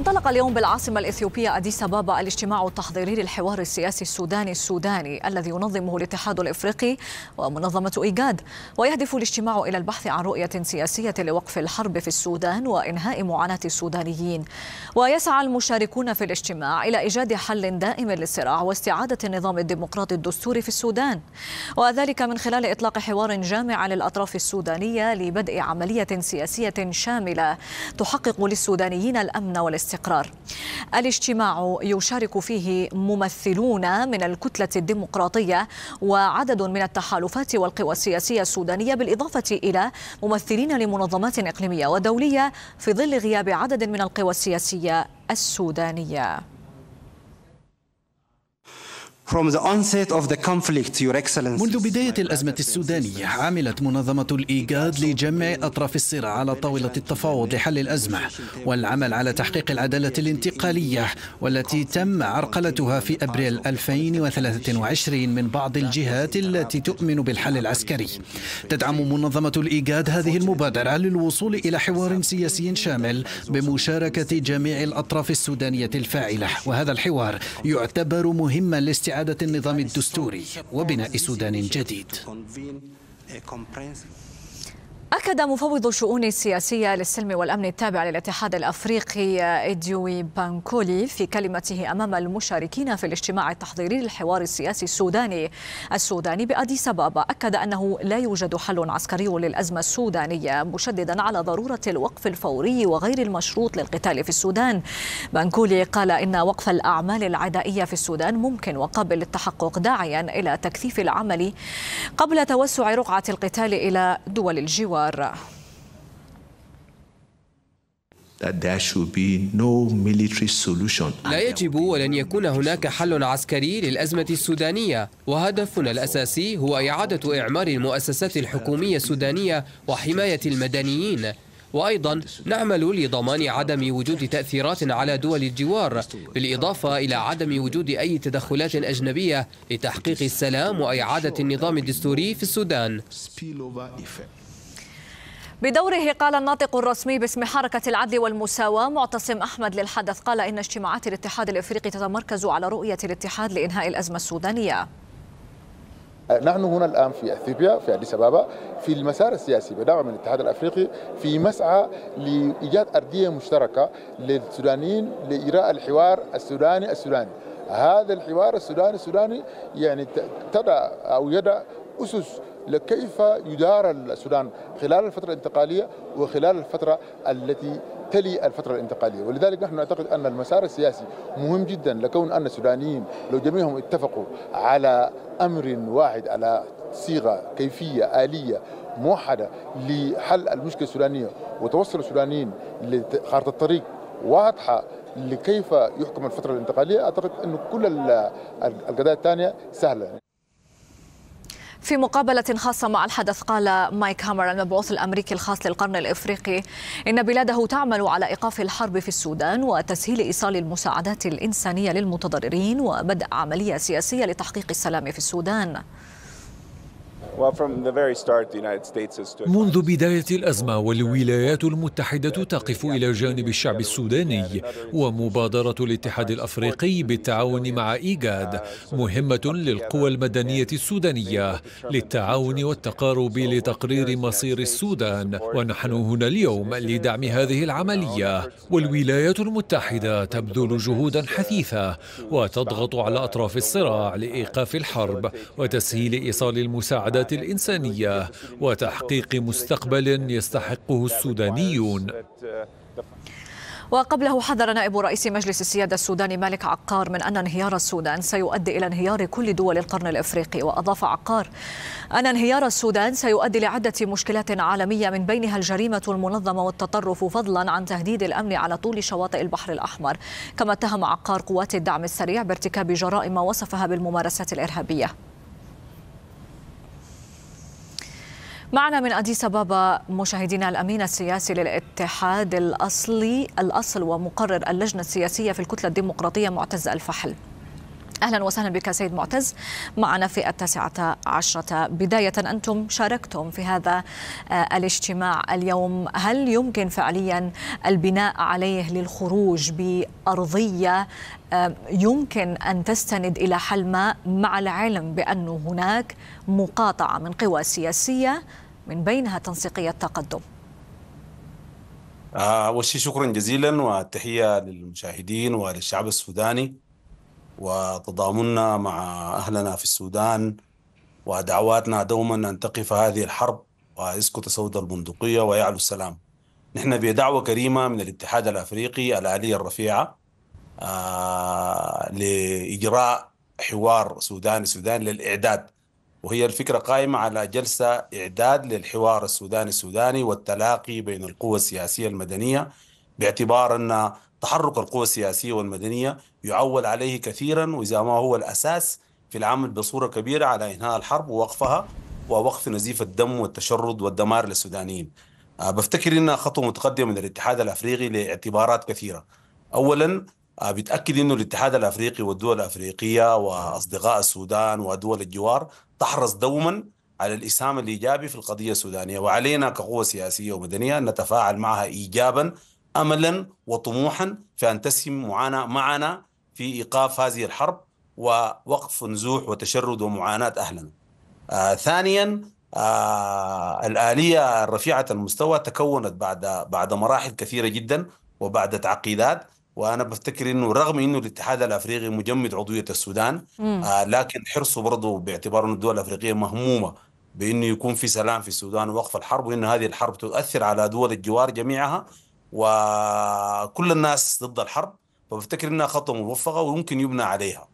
انطلق اليوم بالعاصمة الإثيوبية أديس أبابا الاجتماع التحضيري للحوار السياسي السوداني السوداني الذي ينظمه الاتحاد الإفريقي ومنظمة إيجاد ويهدف الاجتماع إلى البحث عن رؤية سياسية لوقف الحرب في السودان وإنهاء معاناة السودانيين ويسعى المشاركون في الاجتماع إلى إيجاد حل دائم للصراع واستعادة النظام الديمقراطي الدستوري في السودان وذلك من خلال إطلاق حوار جامع للأطراف السودانية لبدء عملية سياسية شاملة تحقق للسودانيين الأمن والاستقرار والاستقرار الاجتماع يشارك فيه ممثلون من الكتلة الديمقراطية وعدد من التحالفات والقوى السياسية السودانية بالإضافة إلى ممثلين لمنظمات إقليمية ودولية في ظل غياب عدد من القوى السياسية السودانية منذ بداية الأزمة السودانية عملت منظمة الإيجاد لجمع أطراف الصراع على طاولة التفاوض لحل الأزمة والعمل على تحقيق العدالة الانتقالية والتي تم عرقلتها في أبريل 2023 من بعض الجهات التي تؤمن بالحل العسكري تدعم منظمة الإيجاد هذه المبادرة للوصول إلى حوار سياسي شامل بمشاركة جميع الأطراف السودانية الفاعلة وهذا الحوار يعتبر مهما لاستعادة إعادة النظام الدستوري وبناء سودان جديد أكد مفوض الشؤون السياسية للسلم والأمن التابع للاتحاد الأفريقي إديوي بانكولي في كلمته أمام المشاركين في الاجتماع التحضيري للحوار السياسي السوداني السوداني بأديس أبابا أكد أنه لا يوجد حل عسكري للأزمة السودانية مشددا على ضرورة الوقف الفوري وغير المشروط للقتال في السودان بانكولي قال إن وقف الأعمال العدائية في السودان ممكن وقابل للتحقق داعيا إلى تكثيف العمل قبل توسع رقعة القتال إلى دول الجوار الانتصار لا يجب ولن يكون هناك حل عسكري للأزمة السودانية وهدفنا الأساسي هو إعادة إعمار المؤسسات الحكومية السودانية وحماية المدنيين وأيضا نعمل لضمان عدم وجود تأثيرات على دول الجوار بالإضافة إلى عدم وجود أي تدخلات أجنبية لتحقيق السلام وإعادة النظام الدستوري في السودان بدوره قال الناطق الرسمي باسم حركة العدل والمساواة معتصم أحمد للحدث قال إن اجتماعات الاتحاد الإفريقي تتمركز على رؤية الاتحاد لإنهاء الأزمة السودانية أه، نحن هنا الان في اثيوبيا في اديس ابابا في المسار السياسي بدعم من الاتحاد الافريقي في مسعى لايجاد ارديه مشتركه للسودانيين لاجراء الحوار السوداني السوداني هذا الحوار السوداني السوداني يعني تضع او يدع اسس لكيف يدار السودان خلال الفترة الانتقالية وخلال الفترة التي تلي الفترة الانتقالية ولذلك نحن نعتقد أن المسار السياسي مهم جدا لكون أن السودانيين لو جميعهم اتفقوا على أمر واحد على صيغة كيفية آلية موحدة لحل المشكلة السودانية وتوصل السودانيين لخارطة طريق واضحة لكيف يحكم الفترة الانتقالية أعتقد أن كل القضايا الثانية سهلة في مقابلة خاصة مع الحدث قال مايك هامر المبعوث الأمريكي الخاص للقرن الإفريقي إن بلاده تعمل على إيقاف الحرب في السودان وتسهيل إيصال المساعدات الإنسانية للمتضررين وبدء عملية سياسية لتحقيق السلام في السودان منذ بداية الأزمة والولايات المتحدة تقف إلى جانب الشعب السوداني ومبادرة الاتحاد الأفريقي بالتعاون مع إيجاد مهمة للقوى المدنية السودانية للتعاون والتقارب لتقرير مصير السودان ونحن هنا اليوم لدعم هذه العملية والولايات المتحدة تبذل جهودا حثيثة وتضغط على أطراف الصراع لإيقاف الحرب وتسهيل إيصال المساعدة السعادة الإنسانية وتحقيق مستقبل يستحقه السودانيون وقبله حذر نائب رئيس مجلس السيادة السوداني مالك عقار من أن انهيار السودان سيؤدي إلى انهيار كل دول القرن الإفريقي وأضاف عقار أن انهيار السودان سيؤدي لعدة مشكلات عالمية من بينها الجريمة المنظمة والتطرف فضلا عن تهديد الأمن على طول شواطئ البحر الأحمر كما اتهم عقار قوات الدعم السريع بارتكاب جرائم وصفها بالممارسات الإرهابية معنا من أديس أبابا مشاهدينا الأمين السياسي للاتحاد الأصلي الأصل ومقرر اللجنة السياسية في الكتلة الديمقراطية معتز الفحل أهلا وسهلا بك سيد معتز معنا في التاسعة عشرة بداية أنتم شاركتم في هذا آه، الاجتماع اليوم هل يمكن فعليا البناء عليه للخروج بأرضية آه، يمكن أن تستند إلى حل ما مع العلم بأن هناك مقاطعة من قوى سياسية من بينها تنسيقية تقدم آه، أول شيء شكرا جزيلا والتحية للمشاهدين وللشعب السوداني وتضامننا مع أهلنا في السودان ودعواتنا دوما أن تقف هذه الحرب ويسكت سود البندقية ويعلو السلام نحن بدعوة كريمة من الاتحاد الأفريقي الآلية الرفيعة آه، لإجراء حوار سوداني سوداني للإعداد وهي الفكرة قائمة على جلسة إعداد للحوار السوداني السوداني والتلاقي بين القوى السياسية المدنية باعتبار أن تحرك القوى السياسية والمدنية يعول عليه كثيرا وإذا ما هو الأساس في العمل بصورة كبيرة على إنهاء الحرب ووقفها ووقف نزيف الدم والتشرد والدمار للسودانيين آه، بفتكر إنها خطوة متقدمة من الاتحاد الأفريقي لاعتبارات كثيرة أولا آه، بتاكد انه الاتحاد الافريقي والدول الافريقيه واصدقاء السودان ودول الجوار تحرص دوما على الاسهام الايجابي في القضيه السودانيه وعلينا كقوه سياسيه ومدنيه ان نتفاعل معها ايجابا املا وطموحا في ان تسهم معنا, معنا في ايقاف هذه الحرب ووقف نزوح وتشرد ومعاناه اهلنا. آه ثانيا آه الاليه الرفيعه المستوى تكونت بعد بعد مراحل كثيره جدا وبعد تعقيدات وانا بفتكر انه رغم انه الاتحاد الافريقي مجمد عضويه السودان آه لكن حرصه برضه باعتبار انه الدول الافريقيه مهمومه بانه يكون في سلام في السودان ووقف الحرب وان هذه الحرب تؤثر على دول الجوار جميعها وكل الناس ضد الحرب فبفتكر انها خطوه موفقه ويمكن يبنى عليها.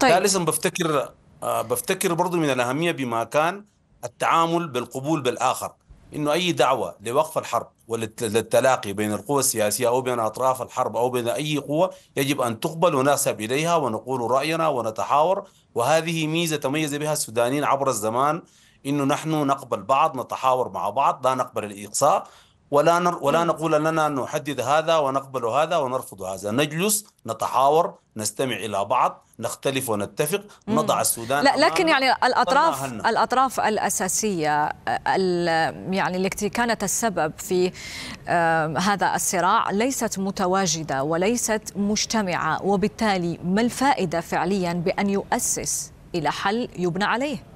طيب ثالثا بفتكر آه بفتكر برضه من الاهميه بما كان التعامل بالقبول بالاخر انه اي دعوه لوقف الحرب وللتلاقي بين القوى السياسيه او بين اطراف الحرب او بين اي قوه يجب ان تقبل ونسب اليها ونقول راينا ونتحاور وهذه ميزه تميز بها السودانيين عبر الزمان انه نحن نقبل بعض نتحاور مع بعض لا نقبل الاقصاء ولا نر ولا نقول لنا نحدد هذا ونقبل هذا ونرفض هذا نجلس نتحاور نستمع الى بعض نختلف ونتفق نضع السودان لا لكن يعني الاطراف الاطراف الاساسيه يعني التي كانت السبب في هذا الصراع ليست متواجده وليست مجتمعه وبالتالي ما الفائده فعليا بان يؤسس الى حل يبنى عليه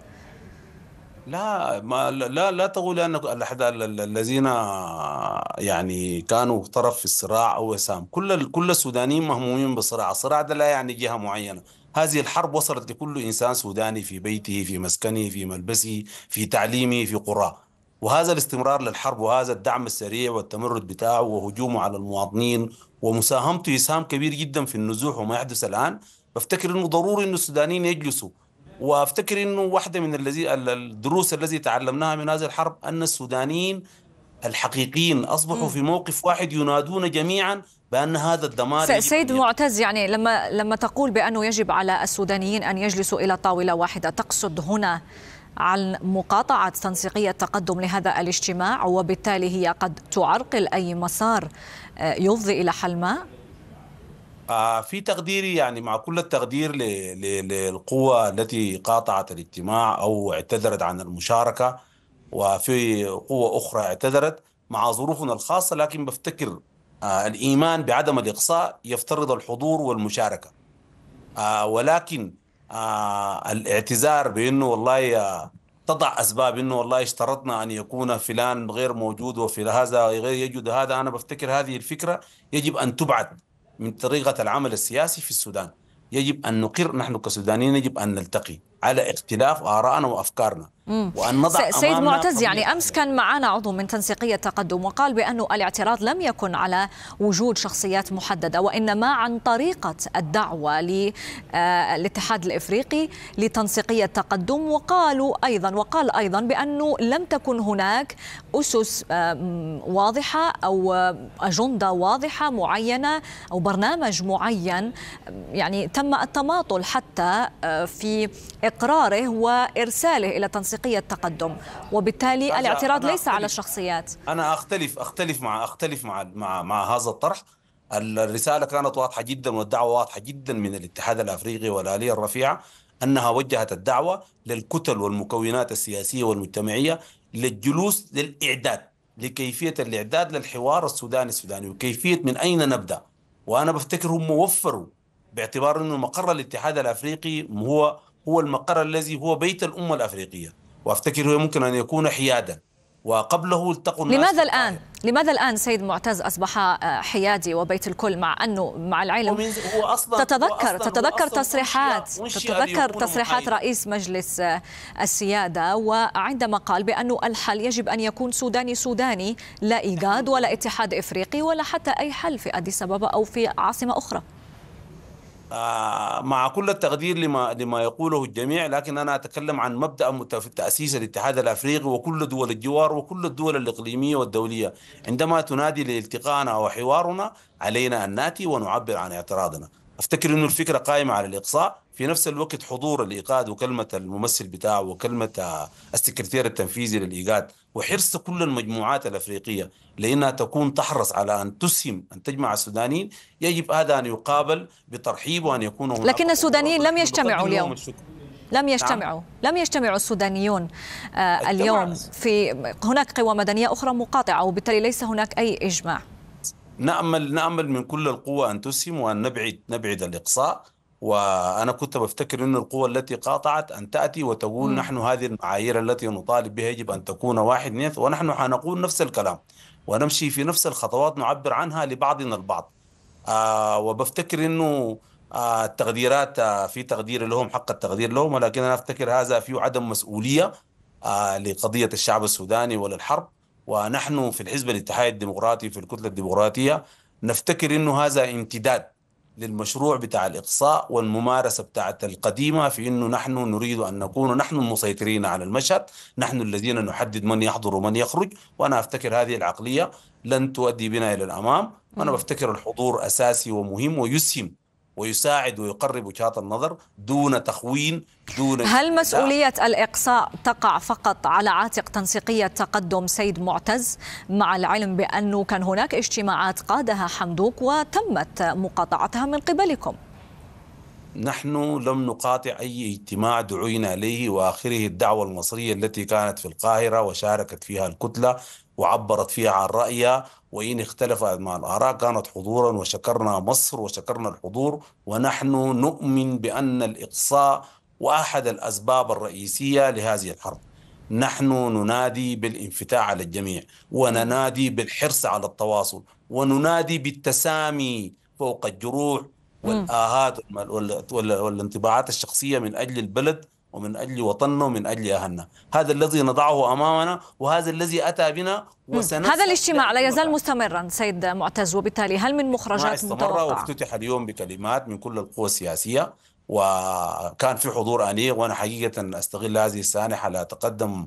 لا ما لا لا تقول ان الاحداث الذين يعني كانوا طرف في الصراع او وسام كل كل السودانيين مهمومين بالصراع، الصراع ده لا يعني جهه معينه، هذه الحرب وصلت لكل انسان سوداني في بيته، في مسكنه، في ملبسه، في تعليمه، في قراه. وهذا الاستمرار للحرب وهذا الدعم السريع والتمرد بتاعه وهجومه على المواطنين ومساهمته اسهام كبير جدا في النزوح وما يحدث الان، بفتكر انه ضروري انه السودانيين يجلسوا وافتكر انه واحده من الذي الدروس التي تعلمناها من هذه الحرب ان السودانيين الحقيقيين اصبحوا في موقف واحد ينادون جميعا بان هذا الدمار سيد معتز يعني لما لما تقول بانه يجب على السودانيين ان يجلسوا الى طاوله واحده تقصد هنا عن مقاطعة تنسيقية التقدم لهذا الاجتماع وبالتالي هي قد تعرقل أي مسار آه، يفضي إلى حل ما آه، في تقديري يعني مع كل التقدير للقوى التي قاطعت الاجتماع او اعتذرت عن المشاركه وفي قوة اخرى اعتذرت مع ظروفنا الخاصه لكن بفتكر آه، الايمان بعدم الاقصاء يفترض الحضور والمشاركه آه، ولكن الاعتذار بانه والله تضع اسباب انه والله اشترطنا ان يكون فلان غير موجود وفي هذا غير يجد هذا انا بفتكر هذه الفكره يجب ان تبعد من طريقة العمل السياسي في السودان يجب أن نقر نحن كسودانيين يجب أن نلتقي على اختلاف آرائنا وأفكارنا وأن نضع سيد معتز يعني أمس كان معنا عضو من تنسيقية تقدم وقال بأن الاعتراض لم يكن على وجود شخصيات محددة وإنما عن طريقة الدعوة للاتحاد آه، الإفريقي لتنسيقية تقدم وقالوا أيضا وقال أيضا بأنه لم تكن هناك أسس آه، واضحة أو آه، أجندة واضحة معينة أو برنامج معين يعني تم التماطل حتى في إقراره وإرساله إلى تنسيقية التقدم وبالتالي الاعتراض ليس على الشخصيات أنا أختلف أختلف مع أختلف مع مع, مع هذا الطرح الرسالة كانت واضحة جدا والدعوة واضحة جدا من الاتحاد الأفريقي والآلية الرفيعة أنها وجهت الدعوة للكتل والمكونات السياسية والمجتمعية للجلوس للإعداد لكيفية الإعداد للحوار السوداني السوداني وكيفية من أين نبدأ وأنا بفتكر هم وفروا باعتبار أنه مقر الاتحاد الأفريقي هو هو المقر الذي هو بيت الأمة الأفريقية وأفتكر هو يمكن أن يكون حيادا وقبله التقوا الناس لماذا الآن؟ لماذا الآن سيد معتز أصبح آه، حيادي وبيت الكل مع أنه مع العلم هو أصلاً تتذكر هو أصلاً تتذكر تصريحات تتذكر تصريحات رئيس مجلس آه، السيادة وعندما قال بأن الحل يجب أن يكون سوداني سوداني لا إيجاد ولا اتحاد إفريقي ولا حتى أي حل في أديس أبابا أو في عاصمة أخرى آه، مع كل التقدير لما لما يقوله الجميع لكن انا اتكلم عن مبدا تاسيس الاتحاد الافريقي وكل دول الجوار وكل الدول الاقليميه والدوليه عندما تنادي لالتقائنا وحوارنا علينا ان ناتي ونعبر عن اعتراضنا افتكر انه الفكره قائمه على الاقصاء في نفس الوقت حضور الايقاد وكلمه الممثل بتاعه وكلمه السكرتير التنفيذي للايقاد وحرص كل المجموعات الافريقيه لانها تكون تحرص على ان تسهم ان تجمع السودانيين يجب هذا ان يقابل بترحيب وان يكون هناك لكن السودانيين لم يجتمعوا اليوم لم نعم. يجتمعوا نعم. لم يجتمعوا السودانيون آه اليوم في هناك قوى مدنيه اخرى مقاطعه وبالتالي ليس هناك اي اجماع نأمل نأمل من كل القوى أن تسهم وأن نبعد نبعد الإقصاء وأنا كنت بفتكر أن القوى التي قاطعت أن تأتي وتقول م. نحن هذه المعايير التي نطالب بها يجب أن تكون واحد نيث ونحن حنقول نفس الكلام ونمشي في نفس الخطوات نعبر عنها لبعضنا البعض آه وبفتكر أنه آه التقديرات آه في تقدير لهم حق التقدير لهم ولكن أنا أفتكر هذا في عدم مسؤولية آه لقضية الشعب السوداني وللحرب ونحن في الحزب الاتحادي الديمقراطي في الكتلة الديمقراطية نفتكر أنه هذا امتداد للمشروع بتاع الإقصاء والممارسة بتاعة القديمة في أنه نحن نريد أن نكون نحن المسيطرين على المشهد نحن الذين نحدد من يحضر ومن يخرج وأنا أفتكر هذه العقلية لن تؤدي بنا إلى الأمام وأنا بفتكر الحضور أساسي ومهم ويسهم ويساعد ويقرب وجهات النظر دون تخوين دون هل مسؤولية الإقصاء تقع فقط على عاتق تنسيقية تقدم سيد معتز مع العلم بأنه كان هناك اجتماعات قادها حمدوك وتمت مقاطعتها من قبلكم نحن لم نقاطع أي اجتماع دعينا إليه وآخره الدعوة المصرية التي كانت في القاهرة وشاركت فيها الكتلة وعبرت فيها عن رأيها وإن اختلف مع الآراء كانت حضورا وشكرنا مصر وشكرنا الحضور ونحن نؤمن بأن الإقصاء وأحد الأسباب الرئيسية لهذه الحرب نحن ننادي بالانفتاح على الجميع وننادي بالحرص على التواصل وننادي بالتسامي فوق الجروح والآهات والانطباعات الشخصية من أجل البلد ومن أجل وطننا ومن أجل أهلنا هذا الذي نضعه أمامنا وهذا الذي أتى بنا وسنس هذا الاجتماع لا يزال مستمرا سيد معتز وبالتالي هل من مخرجات متوقعة؟ وافتتح اليوم بكلمات من كل القوى السياسية وكان في حضور أنيق وأنا حقيقة أستغل هذه السانحة لأتقدم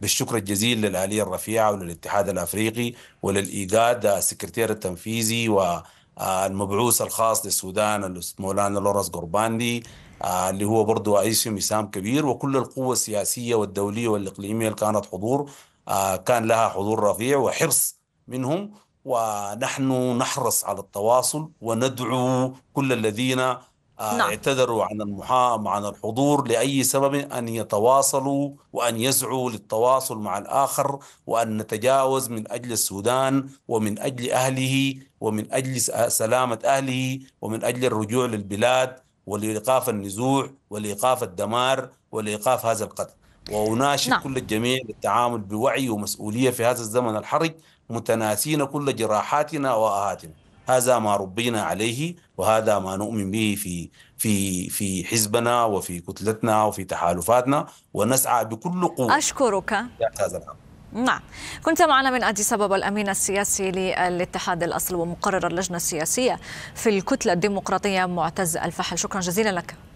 بالشكر الجزيل للآلية الرفيعة وللاتحاد الأفريقي وللإيجاد السكرتير التنفيذي والمبعوث الخاص للسودان مولانا لورس قرباندي آه، اللي هو برضه رئيس مسام كبير وكل القوى السياسيه والدوليه والاقليميه اللي كانت حضور آه، كان لها حضور رفيع وحرص منهم ونحن نحرص على التواصل وندعو كل الذين آه، نعم. اعتذروا عن المحام عن الحضور لأي سبب أن يتواصلوا وأن يسعوا للتواصل مع الآخر وأن نتجاوز من أجل السودان ومن أجل أهله ومن أجل سلامة أهله ومن أجل الرجوع للبلاد ولايقاف النزوع ولايقاف الدمار ولايقاف هذا القتل واناشد نعم. كل الجميع للتعامل بوعي ومسؤوليه في هذا الزمن الحرج متناسين كل جراحاتنا واهاتنا هذا ما ربينا عليه وهذا ما نؤمن به في في في حزبنا وفي كتلتنا وفي تحالفاتنا ونسعى بكل قوه اشكرك هذا الامر نعم كنت معنا من أدي سبب الأمين السياسي للاتحاد الأصل ومقرر اللجنة السياسية في الكتلة الديمقراطية معتز الفحل شكرا جزيلا لك